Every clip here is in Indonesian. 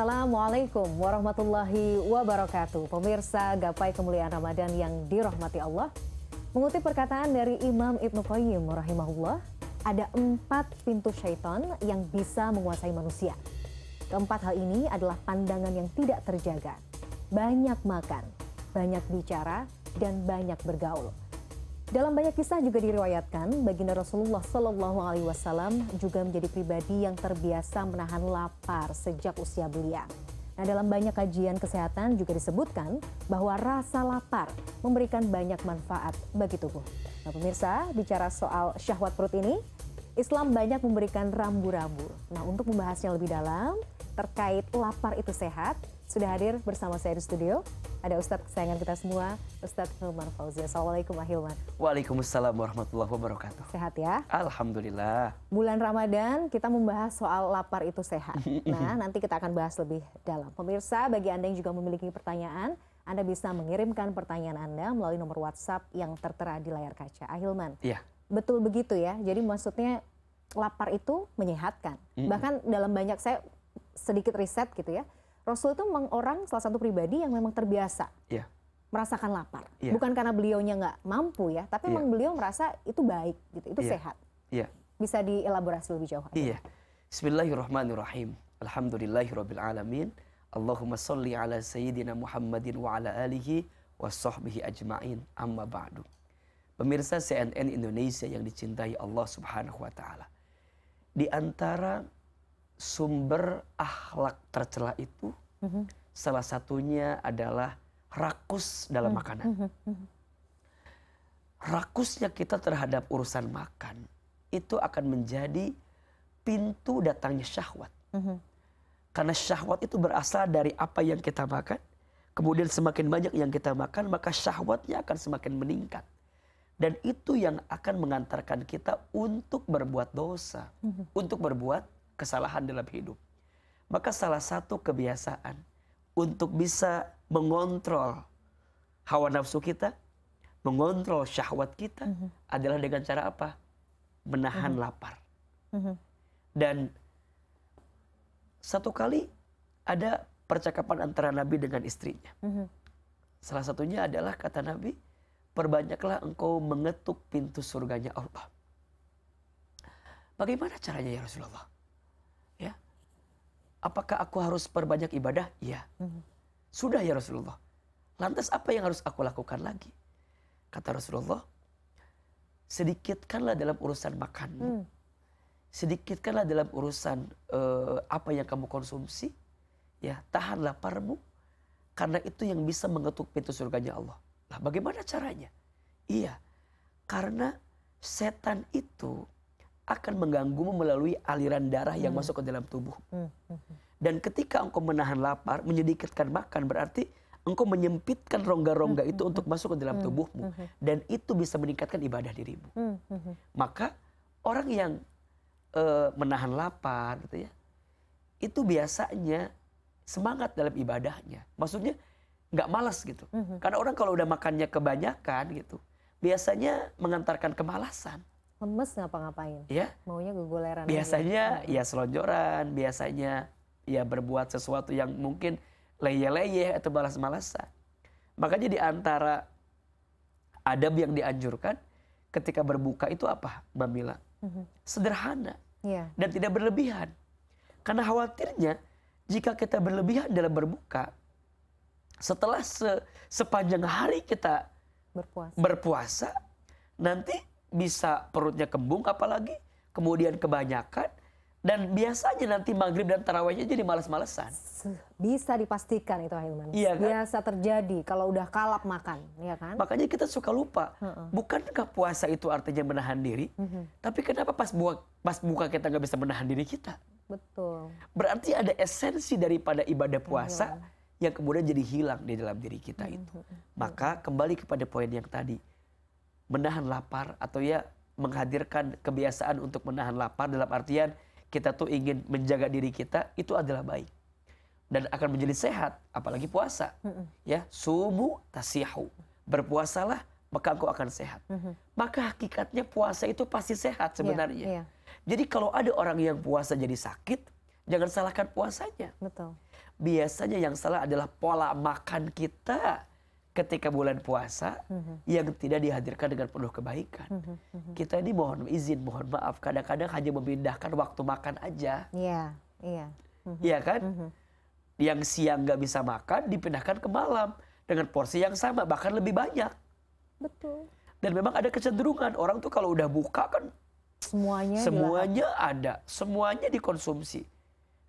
Assalamualaikum warahmatullahi wabarakatuh. Pemirsa gapai kemuliaan Ramadan yang dirahmati Allah. Mengutip perkataan dari Imam Ibnu Qayyim rahimahullah, ada empat pintu syaitan yang bisa menguasai manusia. Keempat hal ini adalah pandangan yang tidak terjaga, banyak makan, banyak bicara, dan banyak bergaul. Dalam banyak kisah juga diriwayatkan, baginda Rasulullah Shallallahu Alaihi Wasallam juga menjadi pribadi yang terbiasa menahan lapar sejak usia belia. Nah, dalam banyak kajian kesehatan juga disebutkan bahwa rasa lapar memberikan banyak manfaat bagi tubuh. Nah, pemirsa, bicara soal syahwat perut ini, Islam banyak memberikan rambu-rambu. Nah, untuk membahasnya lebih dalam terkait lapar itu sehat, sudah hadir bersama saya di studio. Ada Ustadz kesayangan kita semua, Ustadz Hilman Fauzi. Assalamualaikum Pak Hilman. Waalaikumsalam warahmatullahi wabarakatuh. Sehat ya? Alhamdulillah. Bulan Ramadan kita membahas soal lapar itu sehat. Nah nanti kita akan bahas lebih dalam. Pemirsa bagi Anda yang juga memiliki pertanyaan, anda bisa mengirimkan pertanyaan Anda melalui nomor WhatsApp yang tertera di layar kaca. Ahilman, ah, iya. betul begitu ya? Jadi maksudnya lapar itu menyehatkan. Bahkan dalam banyak saya sedikit riset gitu ya, Rasul itu memang orang salah satu pribadi yang memang terbiasa yeah. merasakan lapar. Yeah. Bukan karena beliaunya nggak mampu ya, tapi yeah. memang beliau merasa itu baik gitu, itu yeah. sehat. Yeah. Bisa dielaborasi lebih jauh. Iya. Yeah. Bismillahirrahmanirrahim. Alhamdulillahirobbilalamin. Allahumma sholli ala sayyidina Muhammadin wa ala alihi wa sahbihi ajmain. Amma ba'du. Pemirsa CNN Indonesia yang dicintai Allah Subhanahu wa taala. Di antara sumber ahlak tercela itu mm-hmm. salah satunya adalah rakus dalam mm-hmm. makanan. Mm-hmm. Rakusnya kita terhadap urusan makan itu akan menjadi pintu datangnya syahwat. Karena syahwat itu berasal dari apa yang kita makan, kemudian semakin banyak yang kita makan, maka syahwatnya akan semakin meningkat. Dan itu yang akan mengantarkan kita untuk berbuat dosa, untuk berbuat kesalahan dalam hidup. Maka salah satu kebiasaan untuk bisa mengontrol hawa nafsu kita, mengontrol syahwat kita mm -hmm. adalah dengan cara apa? Menahan mm -hmm. lapar. Mm -hmm. Dan satu kali ada percakapan antara Nabi dengan istrinya. Mm -hmm. Salah satunya adalah kata Nabi, perbanyaklah engkau mengetuk pintu surganya Allah. Bagaimana caranya ya Rasulullah? apakah aku harus perbanyak ibadah iya hmm. sudah ya rasulullah lantas apa yang harus aku lakukan lagi kata rasulullah sedikitkanlah dalam urusan makanmu hmm. sedikitkanlah dalam urusan uh, apa yang kamu konsumsi ya tahan laparmu karena itu yang bisa mengetuk pintu surganya Allah Nah, bagaimana caranya iya karena setan itu akan mengganggumu melalui aliran darah yang hmm. masuk ke dalam tubuh hmm, hmm, dan ketika engkau menahan lapar menyedikitkan makan berarti engkau menyempitkan rongga-rongga itu untuk masuk ke dalam tubuhmu dan itu bisa meningkatkan ibadah dirimu maka orang yang uh, menahan lapar gitu ya itu biasanya semangat dalam ibadahnya maksudnya nggak malas gitu karena orang kalau udah makannya kebanyakan gitu biasanya mengantarkan kemalasan lemes ngapa-ngapain ya maunya gegoleran biasanya aja. ya selonjoran biasanya ya berbuat sesuatu yang mungkin leye-leye atau balas-malasan makanya di antara adab yang dianjurkan ketika berbuka itu apa mbak Mila mm-hmm. sederhana yeah. dan tidak berlebihan karena khawatirnya jika kita berlebihan dalam berbuka setelah se sepanjang hari kita berpuasa. berpuasa nanti bisa perutnya kembung apalagi kemudian kebanyakan dan biasanya nanti maghrib dan tarawihnya jadi malas-malesan. Bisa dipastikan itu Hilman. Iya kan? Biasa terjadi kalau udah kalap makan, ya kan? Makanya kita suka lupa. bukan puasa itu artinya menahan diri? Mm -hmm. Tapi kenapa pas buka, pas buka kita nggak bisa menahan diri kita? Betul. Berarti ada esensi daripada ibadah puasa mm -hmm. yang kemudian jadi hilang di dalam diri kita mhm, itu. Mm -hmm. Maka kembali kepada poin yang tadi menahan lapar atau ya menghadirkan kebiasaan untuk menahan lapar dalam artian kita tuh ingin menjaga diri kita itu adalah baik dan akan menjadi sehat apalagi puasa ya sumu tasihu berpuasalah maka engkau akan sehat mm-hmm. maka hakikatnya puasa itu pasti sehat iya, sebenarnya yeah, yeah. jadi kalau ada orang yang puasa jadi sakit jangan salahkan puasanya betul biasanya yang salah adalah pola makan kita ketika bulan puasa mm-hmm. yang tidak dihadirkan dengan penuh kebaikan mm-hmm. Mm-hmm. kita ini mohon izin mohon maaf kadang kadang hanya memindahkan waktu makan aja iya iya. iya kan yang siang gak bisa makan dipindahkan ke malam dengan porsi yang sama bahkan lebih banyak betul dan memang ada kecenderungan orang tuh kalau udah buka kan semuanya semuanya ada semuanya dikonsumsi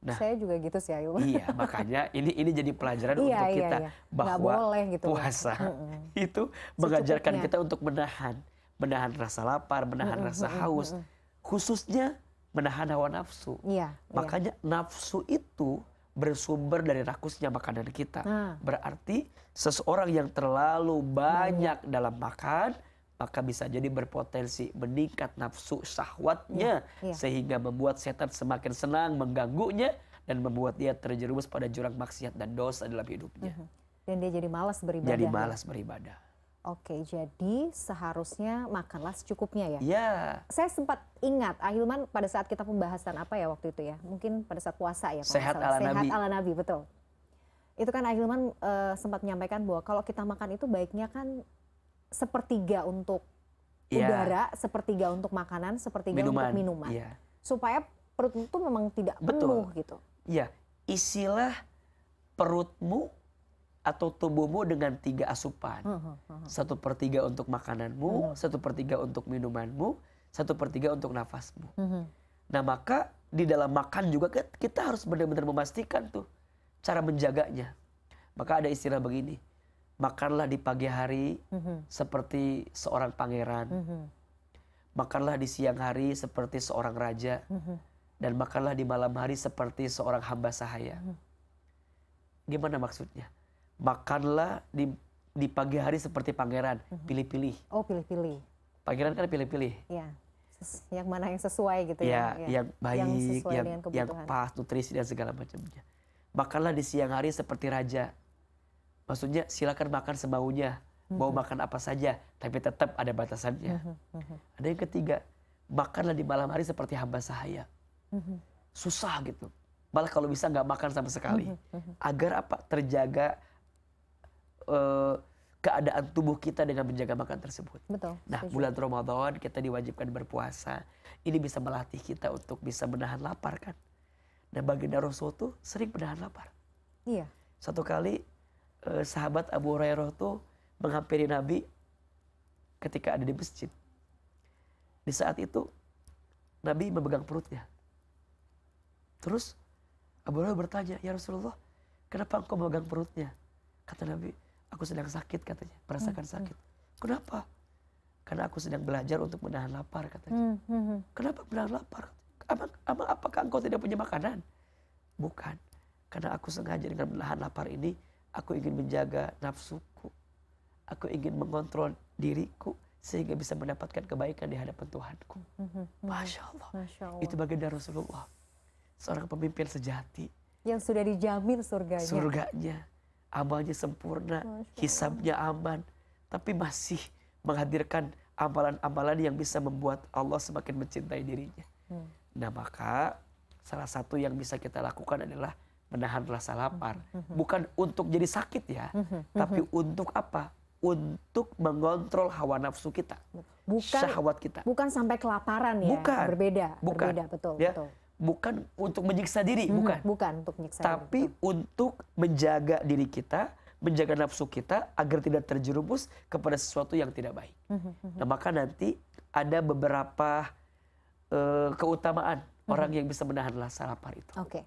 Nah, saya juga gitu sih Ayu. Iya, makanya ini ini jadi pelajaran iya, untuk iya, kita iya. bahwa boleh gitu, puasa mm itu mengajarkan kita untuk menahan, menahan rasa lapar, menahan mm rasa haus, mm khususnya menahan hawa nafsu. Iya, iya, makanya nafsu itu bersumber dari rakusnya makanan kita. Nah. Berarti seseorang yang terlalu banyak mm. dalam makan, maka bisa jadi berpotensi meningkat nafsu syahwatnya iya, iya. sehingga membuat setan semakin senang mengganggunya dan membuat dia terjerumus pada jurang maksiat dan dosa dalam hidupnya. Mhm. Dan dia jadi malas beribadah. Jadi malas beribadah. Oke, jadi seharusnya makanlah secukupnya ya. Iya. Saya sempat ingat Ahilman ah pada saat kita pembahasan apa ya waktu itu ya, mungkin pada saat puasa ya. Sehat ala Sehat Nabi. Sehat ala Nabi betul. Itu kan Ahilman ah uh, eh, sempat menyampaikan bahwa kalau kita makan itu baiknya kan sepertiga untuk yeah. udara, sepertiga untuk makanan, sepertiga minuman. untuk minuman. Yeah. Supaya perut itu memang tidak Betul. penuh gitu. Iya, isilah perutmu atau tubuhmu dengan tiga asupan. Satu per tiga untuk makananmu, satu per tiga untuk minumanmu, satu per tiga untuk nafasmu. Nah maka di dalam makan juga kita harus benar-benar memastikan tuh cara menjaganya. Maka ada istilah begini, makanlah di pagi hari mhm. seperti seorang pangeran mhm. makanlah di siang hari seperti seorang raja mhm. dan makanlah di malam hari seperti seorang hamba sahaya gimana maksudnya makanlah di di pagi hari seperti pangeran pilih-pilih oh pilih-pilih pangeran kan pilih-pilih ya yang mana yang sesuai gitu ya, ya. yang baik yang, yang, yang pas nutrisi dan segala macamnya makanlah di siang hari seperti raja maksudnya silakan makan semaunya mau mm-hmm. makan apa saja tapi tetap ada batasannya mm-hmm. Mm-hmm. ada yang ketiga makanlah di malam hari seperti hamba sahaya susah gitu malah kalau bisa nggak makan sama sekali agar apa terjaga uh, keadaan tubuh kita dengan menjaga makan tersebut. Betul. Nah, setuju. bulan Ramadan kita diwajibkan berpuasa. Ini bisa melatih kita untuk bisa menahan lapar kan. Dan nah, baginda Rasul itu sering menahan lapar. Iya. Satu kali Eh, sahabat Abu Hurairah tuh menghampiri Nabi ketika ada di masjid. Di saat itu Nabi memegang perutnya. Terus Abu Hurairah bertanya, "Ya Rasulullah, kenapa engkau memegang perutnya?" Kata Nabi, "Aku sedang sakit," katanya, merasakan hmm, sakit. Hmm. Kenapa? Karena aku sedang belajar untuk menahan lapar, katanya. Hmm, hmm, hmm. kenapa menahan lapar? Abang, abang, apakah engkau tidak punya makanan? Bukan, karena aku sengaja dengan menahan lapar ini aku ingin menjaga nafsuku aku ingin mengontrol diriku sehingga bisa mendapatkan kebaikan di hadapan Tuhanku mhm, mhm. masya Allah, masya Allah. itu baginda Rasulullah seorang pemimpin sejati yang sudah dijamin surganya surganya amalnya sempurna hisabnya aman tapi masih menghadirkan amalan-amalan yang bisa membuat Allah semakin mencintai dirinya. Hmm. Nah, maka salah satu yang bisa kita lakukan adalah menahan rasa lapar mm-hmm. Mm-hmm. bukan untuk jadi sakit ya mm-hmm. tapi untuk apa untuk mengontrol hawa nafsu kita bukan syahwat kita bukan sampai kelaparan ya bukan berbeda bukan berbeda, betul ya. betul bukan untuk menyiksa diri bukan bukan untuk menyiksa tapi diri, untuk menjaga diri kita menjaga nafsu kita agar tidak terjerumus kepada sesuatu yang tidak baik nah maka nanti ada beberapa uh, keutamaan orang yang bisa menahan rasa lapar itu. Oke. Okay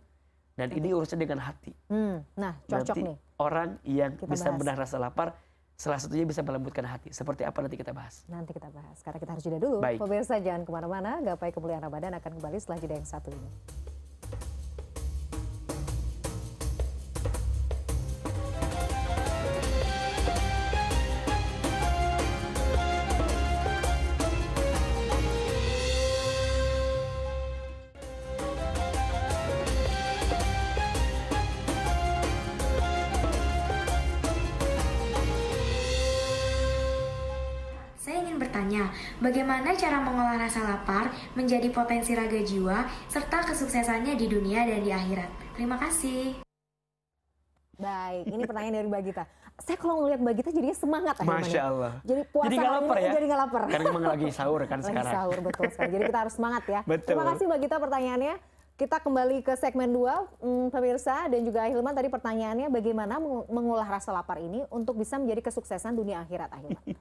dan ini urusan dengan hati hmm, nah cocok nih orang yang bisa benar rasa lapar salah satunya bisa melembutkan hati seperti apa nanti kita bahas nanti kita bahas karena kita harus jeda dulu Baik. pemirsa jangan kemana-mana gapai kemuliaan Ramadan akan kembali setelah jeda yang satu ini Misalnya, bagaimana cara mengolah rasa lapar menjadi potensi raga jiwa serta kesuksesannya di dunia dan di akhirat. Terima kasih. Baik, ini pertanyaan dari Mbak Gita. Saya kalau ngelihat Mbak Gita jadinya semangat Masya akhirnya. Ya. Allah. Jadi puasa jadi gak lapar ya? Jadi gak lapar. Karena memang lagi sahur kan lagi sekarang. Lagi sahur, betul sekali. Jadi kita harus semangat ya. Betul. Terima kasih Mbak Gita pertanyaannya. Kita kembali ke segmen 2, hmm, pemirsa dan juga Ahilman tadi pertanyaannya bagaimana mengolah rasa lapar ini untuk bisa menjadi kesuksesan dunia akhirat Ahilman.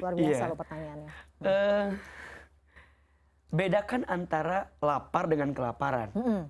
Luar iya. biasa yeah. lo pertanyaannya. Uh, bedakan antara lapar dengan kelaparan. Mm -hmm.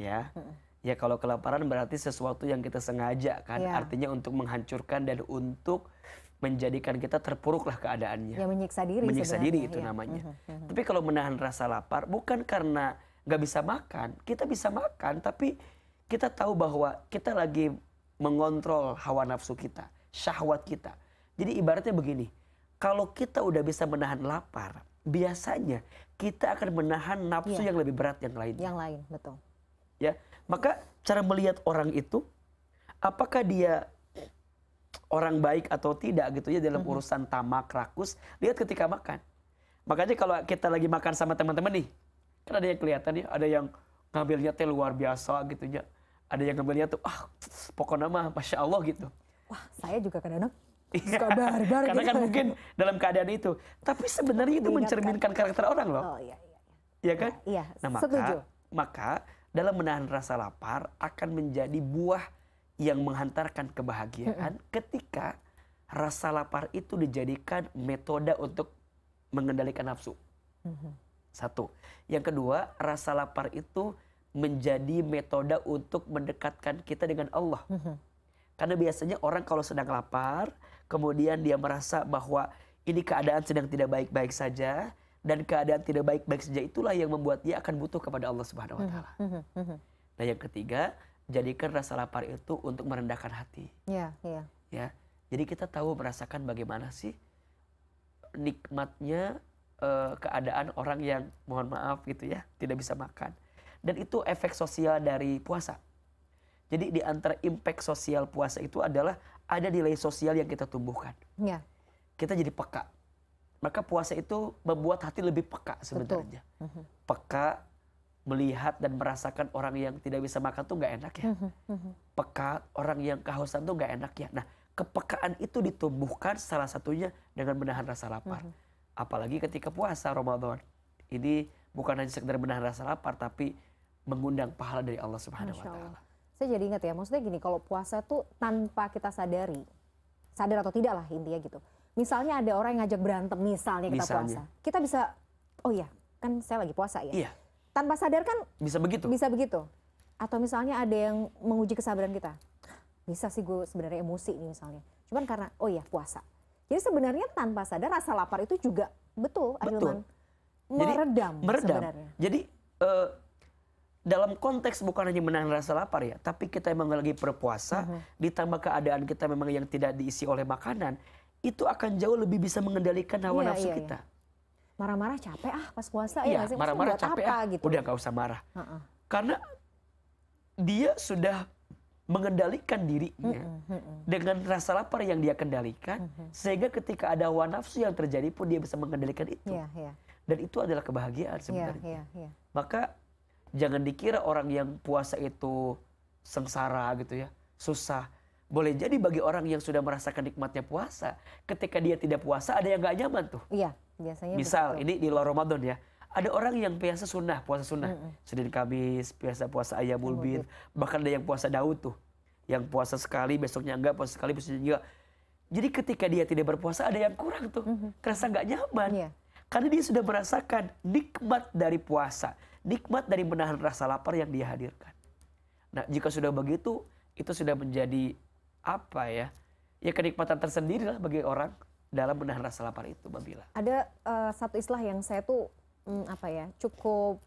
Ya. Hmm. Ya kalau kelaparan berarti sesuatu yang kita sengaja kan yeah. artinya untuk menghancurkan dan untuk menjadikan kita terpuruklah keadaannya. Ya menyiksa diri Menyiksa diri iya. itu ya. namanya. Mm -hmm. Tapi kalau menahan rasa lapar bukan karena nggak bisa makan, kita bisa makan tapi kita tahu bahwa kita lagi mengontrol hawa nafsu kita, syahwat kita. Jadi ibaratnya begini, kalau kita udah bisa menahan lapar biasanya kita akan menahan nafsu iya. yang lebih berat yang lain yang lain betul ya maka cara melihat orang itu apakah dia orang baik atau tidak gitu ya dalam urusan tamak rakus lihat ketika makan makanya kalau kita lagi makan sama teman-teman nih kan ada yang kelihatan ya ada yang ngambilnya teh luar biasa gitu ya ada yang ngambilnya tuh ah pokoknya mah masya allah gitu wah saya juga kadang-kadang Iya. suka bar bar karena gitu. kan mungkin dalam keadaan itu tapi sebenarnya itu mencerminkan kan? karakter orang loh ya kan nah maka maka dalam menahan rasa lapar akan menjadi buah yang menghantarkan kebahagiaan ketika rasa lapar itu dijadikan metode untuk mengendalikan nafsu. Mm-hmm. Satu. Yang kedua, rasa lapar itu menjadi metode untuk mendekatkan kita dengan Allah. Mm-hmm. Karena biasanya orang kalau sedang lapar, kemudian dia merasa bahwa ini keadaan sedang tidak baik baik saja dan keadaan tidak baik baik saja itulah yang membuat dia akan butuh kepada Allah Subhanahu Wa hmm, Taala. Nah yang ketiga jadikan rasa lapar itu untuk merendahkan hati. Ya, ya. ya. Jadi kita tahu merasakan bagaimana sih nikmatnya uh, keadaan orang yang mohon maaf gitu ya tidak bisa makan. Dan itu efek sosial dari puasa. Jadi di antara impact sosial puasa itu adalah ada nilai sosial yang kita tumbuhkan ya. kita jadi peka maka puasa itu membuat hati lebih peka sebenarnya mhm. peka melihat dan merasakan orang yang tidak bisa makan tuh nggak enak ya mhm, mhm. peka orang yang kehausan tuh nggak enak ya nah kepekaan itu ditumbuhkan salah satunya dengan menahan rasa lapar apalagi ketika puasa Ramadan ini bukan hanya sekedar menahan rasa lapar tapi mengundang pahala dari Allah Subhanahu wa taala saya jadi ingat ya, maksudnya gini, kalau puasa tuh tanpa kita sadari, sadar atau tidak lah intinya gitu. Misalnya ada orang yang ngajak berantem, misalnya kita misalnya. puasa, kita bisa, oh iya kan saya lagi puasa ya. Iya. Tanpa sadar kan bisa begitu. Bisa begitu. Atau misalnya ada yang menguji kesabaran kita. Bisa sih gue sebenarnya emosi nih misalnya. Cuman karena oh iya puasa. Jadi sebenarnya tanpa sadar rasa lapar itu juga betul, betul. meredam, Jadi, meredam. sebenarnya. Jadi uh, dalam konteks bukan hanya menahan rasa lapar ya tapi kita memang lagi berpuasa mm-hmm. ditambah keadaan kita memang yang tidak diisi oleh makanan itu akan jauh lebih bisa mengendalikan hawa iya, nafsu iya, iya. kita marah-marah capek ah pas puasa ya iya, marah-marah ya, capek ah gitu udah gak usah marah uh -uh. karena dia sudah mengendalikan dirinya mm -hmm. dengan rasa lapar yang dia kendalikan mm -hmm. sehingga ketika ada hawa nafsu yang terjadi pun dia bisa mengendalikan itu yeah, yeah. dan itu adalah kebahagiaan iya, sebenarnya yeah, yeah, yeah. maka jangan dikira orang yang puasa itu sengsara gitu ya, susah. Boleh jadi bagi orang yang sudah merasakan nikmatnya puasa, ketika dia tidak puasa ada yang gak nyaman tuh. Iya, biasanya. Misal betul. ini di luar Ramadan ya, ada orang yang biasa sunnah, puasa sunnah. Mm -mm. Senin Kamis, biasa puasa ayam bulbin, bahkan ada yang puasa Daud tuh. Yang puasa sekali, besoknya enggak, puasa sekali, besoknya enggak. Jadi ketika dia tidak berpuasa ada yang kurang tuh, mm -hmm. kerasa nggak nyaman. Yeah. Karena dia sudah merasakan nikmat dari puasa nikmat dari menahan rasa lapar yang dia hadirkan. Nah, jika sudah begitu, itu sudah menjadi apa ya? Ya kenikmatan tersendiri lah bagi orang dalam menahan rasa lapar itu, Babila. Ada uh, satu istilah yang saya tuh hmm, apa ya cukup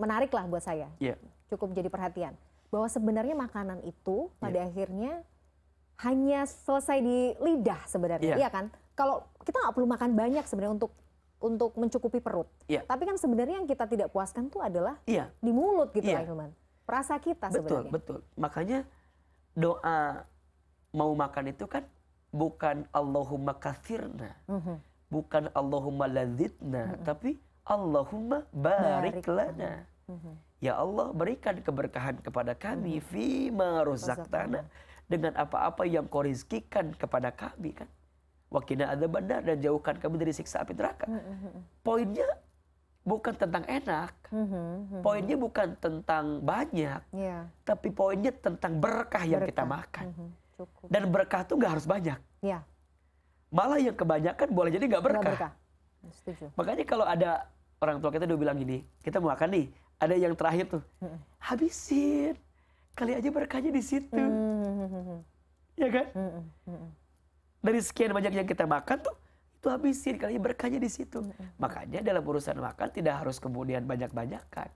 menarik lah buat saya, yeah. cukup jadi perhatian bahwa sebenarnya makanan itu iya. pada yeah. akhirnya hanya selesai di lidah sebenarnya, yeah. iya kan? Kalau kita nggak perlu makan banyak sebenarnya untuk untuk mencukupi perut. Yeah. Tapi kan sebenarnya yang kita tidak puaskan tuh adalah yeah. di mulut gitu ya. Hilman. Perasa kita betul, sebenarnya. Betul, betul. Makanya doa mau makan itu kan bukan Allahumma kathirna. Mm -hmm. Bukan Allahumma ladzitna. Mm -hmm. Tapi Allahumma bariklana. Mm -hmm. Ya Allah berikan keberkahan kepada kami. Mm -hmm. Fima rozaktana. Dengan apa-apa yang kau rizkikan kepada kami kan wakina ada bandar dan jauhkan kami dari siksa api neraka. Hmm, hmm, hmm. Poinnya bukan tentang enak, poinnya bukan tentang banyak, yeah. tapi poinnya tentang berkah yang berkah. kita makan. Cukup. Dan berkah itu gak harus banyak. Yeah. Malah yang kebanyakan boleh jadi gak berkah. Gak berkah. Makanya kalau ada orang tua kita udah bilang gini, kita mau makan nih, ada yang terakhir tuh, habisin, kali aja berkahnya di situ, ya kan? dari sekian banyak yang kita makan tuh itu habisin kali berkahnya di situ makanya dalam urusan makan tidak harus kemudian banyak banyakkan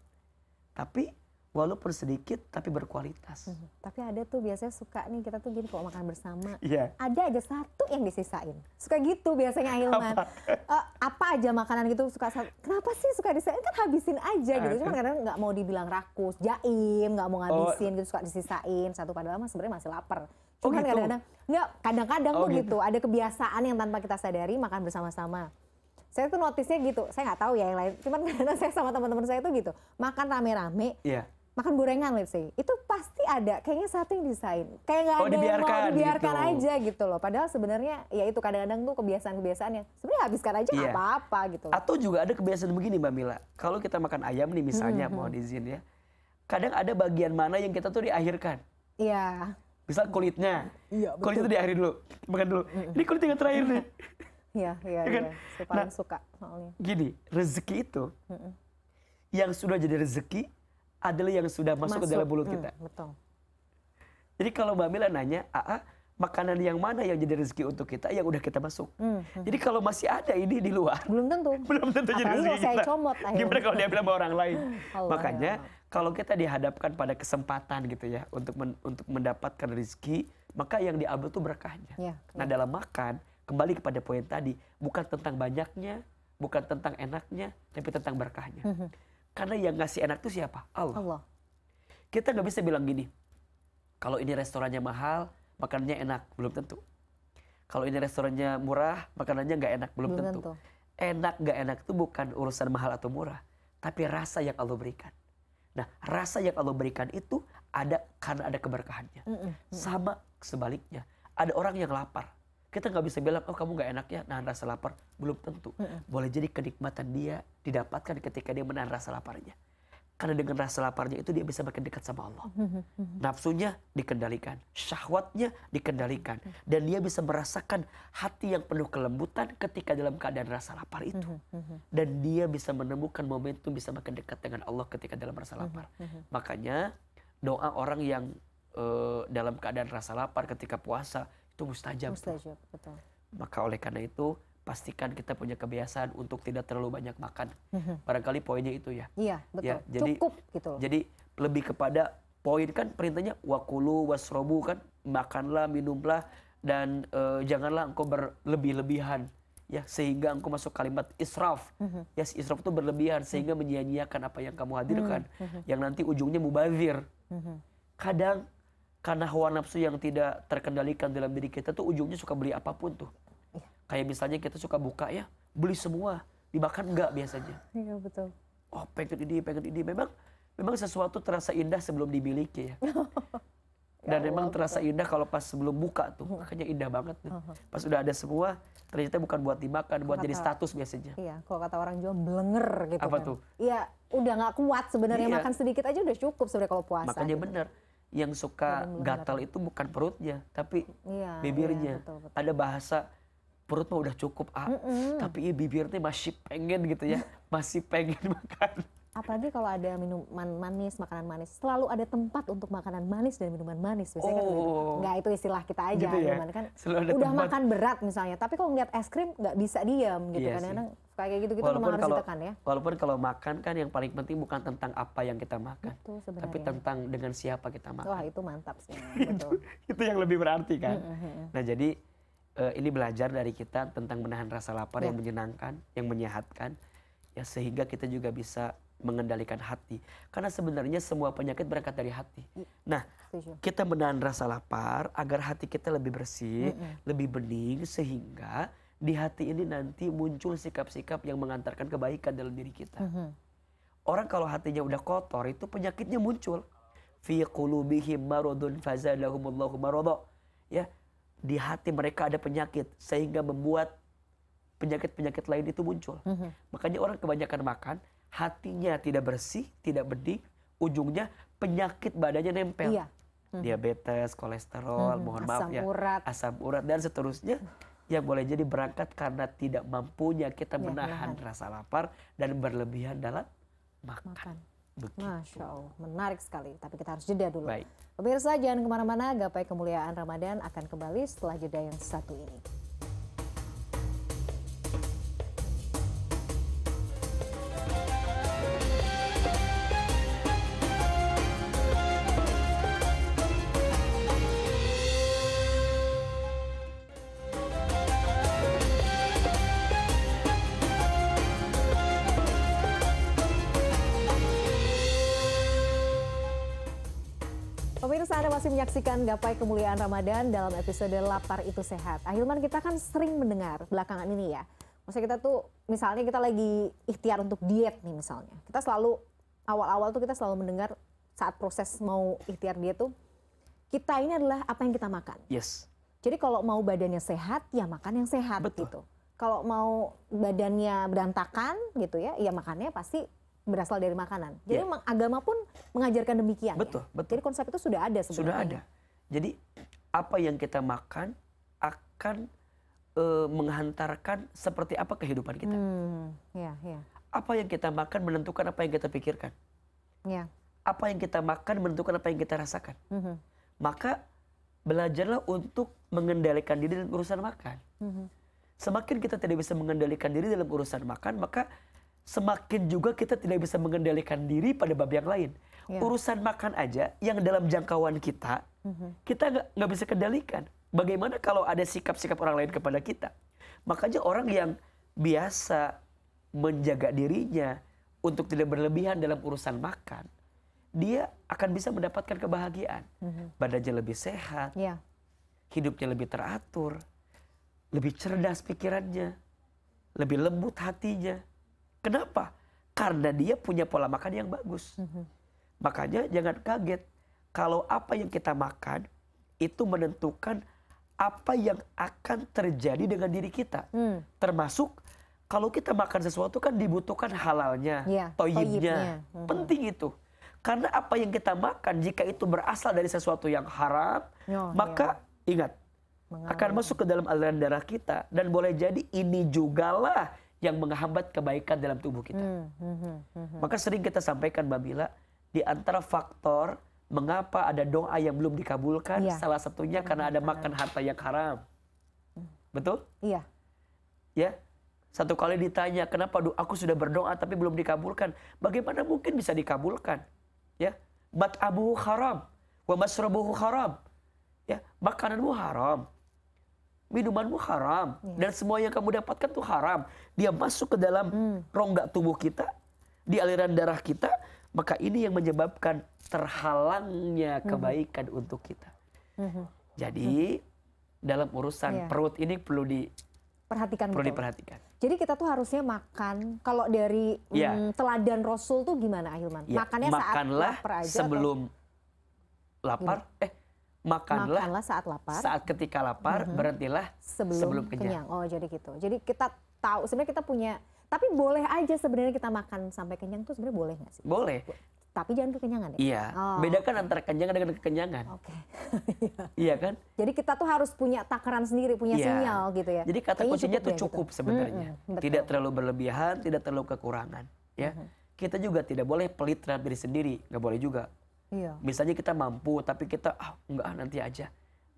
tapi walaupun sedikit tapi berkualitas. Hmm, tapi ada tuh biasanya suka nih kita tuh gini kalau makan bersama, yeah. ada aja satu yang disisain. Suka gitu biasanya Hilman. Apa? Uh, apa aja makanan gitu suka kenapa sih suka disisain? Kan habisin aja gitu. cuma kadang nggak mau dibilang rakus, jaim, nggak mau oh. ngabisin oh. gitu suka disisain. Satu padahal mas sebenarnya masih lapar. Cuman oh gitu. kadang-kadang enggak, kadang-kadang oh, tuh gitu. gitu. Ada kebiasaan yang tanpa kita sadari makan bersama-sama. Saya tuh notisnya gitu. Saya nggak tahu ya yang lain. Cuman kadang saya sama teman-teman saya tuh gitu. Makan rame-rame. Iya. yeah. Makan gorengan let's say. Itu pasti ada kayaknya satu yang desain. Kayak nggak oh, ada yang mau dibiarkan gitu. aja gitu loh. Padahal sebenarnya ya itu kadang-kadang tuh kebiasaan-kebiasaan yang sebenarnya habiskan aja yeah. apa-apa gitu loh. Atau juga ada kebiasaan begini Mbak Mila. Kalau kita makan ayam nih misalnya hmm, hmm, hmm. mohon izin ya. Kadang ada bagian mana yang kita tuh diakhirkan. Iya misal kulitnya iya, betul. kulit itu diakhirin dulu makan dulu ini kulit yang terakhir nih iya iya iya ya. paling kan? iya. nah, suka soalnya gini rezeki itu Mm-mm. yang sudah jadi rezeki adalah yang sudah masuk, masuk. ke dalam mulut mm, kita mm, betul jadi kalau mbak Mila nanya aa makanan yang mana yang jadi rezeki untuk kita yang udah kita masuk. Mm, hmm. Jadi kalau masih ada ini di luar. Belum tentu. belum tentu jadi rezeki Comot, Gimana kalau dia bilang sama orang lain. Allah, ya Makanya kalau kita dihadapkan pada kesempatan gitu ya untuk men untuk mendapatkan rezeki maka yang diambil tuh berkahnya ya, nah dalam makan kembali kepada poin tadi bukan tentang banyaknya bukan tentang enaknya tapi tentang berkahnya mhm. karena yang ngasih enak itu siapa Allah, Allah. kita nggak bisa bilang gini kalau ini restorannya mahal makanannya enak belum tentu kalau ini restorannya murah makanannya nggak enak belum, belum tentu. tentu enak nggak enak itu bukan urusan mahal atau murah tapi rasa yang Allah berikan nah rasa yang allah berikan itu ada karena ada keberkahannya sama sebaliknya ada orang yang lapar kita nggak bisa bilang oh kamu nggak enak ya nahan rasa lapar belum tentu boleh jadi kenikmatan dia didapatkan ketika dia menahan rasa laparnya karena dengan rasa laparnya itu dia bisa makin dekat sama Allah. Hmm, hmm, hmm. Nafsunya dikendalikan, syahwatnya dikendalikan, dan dia bisa merasakan hati yang penuh kelembutan ketika dalam keadaan rasa lapar itu. Dan dia bisa menemukan momentum bisa makin dekat dengan Allah ketika dalam rasa lapar. Makanya doa orang yang uh, dalam keadaan rasa lapar ketika puasa itu mustajab. mustajab betul. Maka oleh karena itu pastikan kita punya kebiasaan untuk tidak terlalu banyak makan. Mm-hmm. Barangkali poinnya itu ya. Iya, ya, betul. Ya, jadi, Cukup gitu. Jadi lebih kepada poin kan perintahnya wakulu wasrobu kan makanlah minumlah dan e, janganlah engkau berlebih-lebihan ya sehingga engkau masuk kalimat israf mm-hmm. ya yes, israf itu berlebihan sehingga menyia-nyiakan apa yang kamu hadirkan mm-hmm. mm-hmm. yang nanti ujungnya mubazir mm-hmm. kadang karena hawa nafsu yang tidak terkendalikan dalam diri kita tuh ujungnya suka beli apapun tuh Kayak misalnya kita suka buka ya, beli semua, dimakan enggak biasanya. Iya betul. Oh pengen ini, pengen ini. Memang memang sesuatu terasa indah sebelum dimiliki ya. ya Dan ya memang terasa indah kalau pas sebelum buka tuh, hmm. makanya indah banget tuh. Uh-huh. Pas udah ada semua, ternyata bukan buat dimakan, buat kata, jadi status biasanya. Iya, kalau kata orang jual belenger gitu Apa kan. tuh? Iya, udah nggak kuat sebenarnya iya. makan sedikit aja udah cukup sebenarnya kalau puasa. Makanya gitu. bener, yang suka gatal itu bukan perutnya, tapi iya, bibirnya. Iya, betul, betul. Ada bahasa perut mah udah cukup ah. mm -mm. tapi ya bibirnya masih pengen gitu ya masih pengen makan apalagi kalau ada minuman manis makanan manis selalu ada tempat untuk makanan manis dan minuman manis biasanya kan oh. kan nggak itu istilah kita aja gitu ya? kan udah tempat. makan berat misalnya tapi kalau ngeliat es krim nggak bisa diam gitu iya kan kadang kayak gitu gitu memang harus kalau, ditekan ya walaupun kalau makan kan yang paling penting bukan tentang apa yang kita makan itu tapi tentang dengan siapa kita makan wah itu mantap sih itu, itu yang lebih berarti kan nah jadi Eh, ini belajar dari kita tentang menahan rasa lapar ya. yang menyenangkan yang menyehatkan ya sehingga kita juga bisa mengendalikan hati karena sebenarnya semua penyakit berangkat dari hati nah kita menahan rasa lapar agar hati kita lebih bersih lebih bening sehingga di hati ini nanti muncul sikap-sikap yang mengantarkan kebaikan dalam diri kita mm-hmm. orang kalau hatinya udah kotor itu penyakitnya muncul fi qulubihim maradun fazadahumullahu ya di hati mereka ada penyakit sehingga membuat penyakit penyakit lain itu muncul mm-hmm. makanya orang kebanyakan makan hatinya tidak bersih tidak bening ujungnya penyakit badannya nempel iya. mm-hmm. diabetes kolesterol mm-hmm. mohon maaf ya asam urat dan seterusnya yang boleh jadi berangkat karena tidak mampunya kita iya, menahan rasa lapar dan berlebihan dalam makan. makan. Begitu. Masya Allah, menarik sekali. Tapi kita harus jeda dulu. Baik. Pemirsa jangan kemana-mana, gapai kemuliaan Ramadan akan kembali setelah jeda yang satu ini. masih menyaksikan Gapai Kemuliaan Ramadan dalam episode Lapar Itu Sehat. Ahilman ah, kita kan sering mendengar belakangan ini ya. Maksudnya kita tuh misalnya kita lagi ikhtiar untuk diet nih misalnya. Kita selalu awal-awal tuh kita selalu mendengar saat proses mau ikhtiar diet tuh kita ini adalah apa yang kita makan. Yes. Jadi kalau mau badannya sehat ya makan yang sehat Betul. gitu. Kalau mau badannya berantakan gitu ya, ya makannya pasti berasal dari makanan. Jadi yeah. Ya. agama pun mengajarkan demikian. Ya. Betul, ya? betul. Jadi konsep itu sudah ada sebenarnya. Sudah ada. Jadi apa yang kita makan akan e, menghantarkan seperti apa kehidupan kita. Hmm, yeah, yeah. Apa yang kita makan menentukan apa yang kita pikirkan. Yeah. Apa yang kita makan menentukan apa yang kita rasakan. Mm -hmm. Maka belajarlah untuk mengendalikan diri dalam urusan makan. Mm -hmm. Semakin kita tidak bisa mengendalikan diri dalam urusan makan, maka semakin juga kita tidak bisa mengendalikan diri pada bab yang lain ya. urusan makan aja yang dalam jangkauan kita mhm. kita nggak bisa kendalikan bagaimana kalau ada sikap-sikap orang lain kepada kita makanya orang yang biasa menjaga dirinya untuk tidak berlebihan dalam urusan makan dia akan bisa mendapatkan kebahagiaan mhm. badannya lebih sehat ya. hidupnya lebih teratur lebih cerdas pikirannya lebih lembut hatinya kenapa karena dia punya pola makan yang bagus mhm. makanya jangan kaget kalau apa yang kita makan itu menentukan apa yang akan terjadi dengan diri kita hmm. termasuk kalau kita makan sesuatu kan dibutuhkan halalnya yeah, toyibnya hmm. penting itu karena apa yang kita makan jika itu berasal dari sesuatu yang haram, oh, maka yeah. ingat Mengalami. akan masuk ke dalam aliran darah kita dan boleh jadi ini jugalah yang menghambat kebaikan dalam tubuh kita. Hmm, hmm, hmm, Maka sering kita sampaikan Mbak Bila, di antara faktor mengapa ada doa yang belum dikabulkan, iya. salah satunya karena ada makan harta yang haram. Betul? Iya. Ya. Satu kali ditanya, kenapa aku sudah berdoa tapi belum dikabulkan? Bagaimana mungkin bisa dikabulkan? Ya. Bat abu haram, wa masrabuhu haram. Ya, makananmu haram, minumanmu haram iya. dan semua yang kamu dapatkan tuh haram dia masuk ke dalam hmm. rongga tubuh kita di aliran darah kita maka ini yang menyebabkan terhalangnya hmm. kebaikan untuk kita hmm. jadi dalam urusan iya. perut ini perlu di perhatikan perlu betul. diperhatikan. Jadi kita tuh harusnya makan kalau dari ya. mm, teladan Rasul tuh gimana Ahilman? Ya. Makannya Makanlah saat lapar aja sebelum atau? lapar. Gini. Eh makanlah, makanlah saat lapar saat ketika lapar mm-hmm. berhentilah sebelum, sebelum kenyang. kenyang oh jadi gitu jadi kita tahu sebenarnya kita punya tapi boleh aja sebenarnya kita makan sampai kenyang tuh sebenarnya boleh nggak sih boleh tapi jangan kekenyangan ya. Iya. Oh, Bedakan okay. antara kenyang dengan kekenyangan. Oke. Okay. iya kan? Jadi kita tuh harus punya takaran sendiri, punya iya. sinyal gitu ya. Jadi kata kuncinya tuh cukup gitu. sebenarnya. Mm-hmm, tidak terlalu berlebihan, tidak terlalu kekurangan, ya. Mm-hmm. Kita juga tidak boleh pelit terhadap diri sendiri, nggak boleh juga. Iya. misalnya kita mampu tapi kita ah enggak nanti aja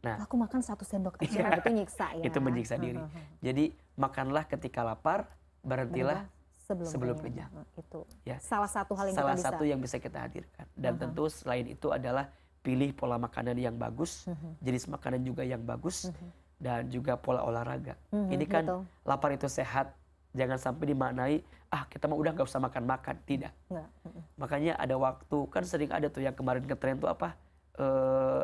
nah aku makan satu sendok aja iya. itu nyiksa ya itu menyiksa diri jadi makanlah ketika lapar berhentilah sebelum, sebelum kenyang nah, itu ya salah satu hal yang salah kita satu bisa. yang bisa kita hadirkan dan uh -huh. tentu selain itu adalah pilih pola makanan yang bagus uh -huh. jenis makanan juga yang bagus uh -huh. dan juga pola olahraga Mm -hmm, ini kan betul. lapar itu sehat jangan sampai dimaknai ah kita mau udah nggak usah makan makan tidak makanya ada waktu kan sering ada tuh yang kemarin ngetrend tuh apa eh,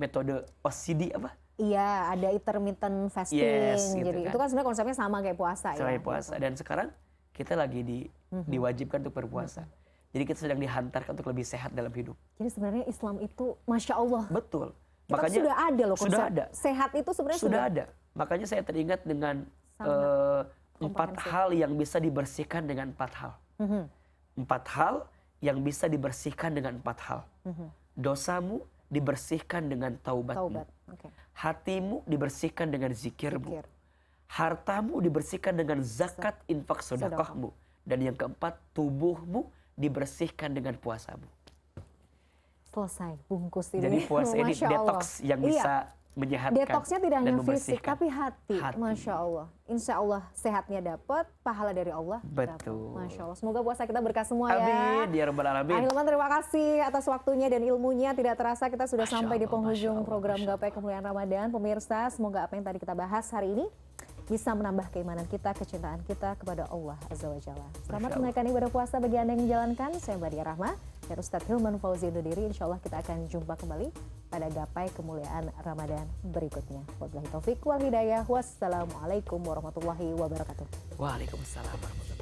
metode OCD apa Iya, ada intermittent fasting. Yes, gitu Jadi gitu. kan. itu kan sebenarnya konsepnya sama kayak puasa Selain ya. Gitu. puasa gitu. dan sekarang kita lagi di mm-hmm. diwajibkan untuk berpuasa. Mm-hmm. Jadi kita sedang dihantarkan untuk lebih sehat dalam hidup. Jadi sebenarnya Islam itu masya Allah. Betul. Kita Makanya sudah ada loh Sudah ada. Sehat itu sebenarnya sudah, sudah ada. Makanya saya teringat dengan uh, Mhm. empat hal yang bisa dibersihkan dengan empat hal. Empat hal yang bisa dibersihkan dengan empat hal. Dosamu dibersihkan dengan taubatmu. Taubat. Okay. Hatimu dibersihkan dengan zikirmu. Zikir. Hartamu dibersihkan dengan zakat infak sedekahmu. Dan yang keempat, tubuhmu dibersihkan dengan puasamu. Selesai, bungkus ini. Jadi puasa ini detox Allah. yang iya. bisa menyehatkan detoxnya tidak hanya fisik tapi hati. hati masya Allah insya Allah sehatnya dapat pahala dari Allah betul dapet. masya Allah semoga puasa kita berkah semua amin. ya amin ya alamin Ahilman terima kasih atas waktunya dan ilmunya tidak terasa kita sudah masya sampai Allah, di penghujung Allah, program Gapai Kemuliaan Ramadan pemirsa semoga apa yang tadi kita bahas hari ini bisa menambah keimanan kita, kecintaan kita kepada Allah Azza wa Jalla. Selamat menaikkan ibadah puasa bagi Anda yang menjalankan. Saya Mbak Dia Rahma dan Ustadz Hilman Fauzi undur diri. Insya Allah kita akan jumpa kembali pada gapai kemuliaan Ramadan berikutnya. Wabillahi taufiq wal hidayah. Wassalamualaikum warahmatullahi wabarakatuh. Waalaikumsalam warahmatullahi wabarakatuh.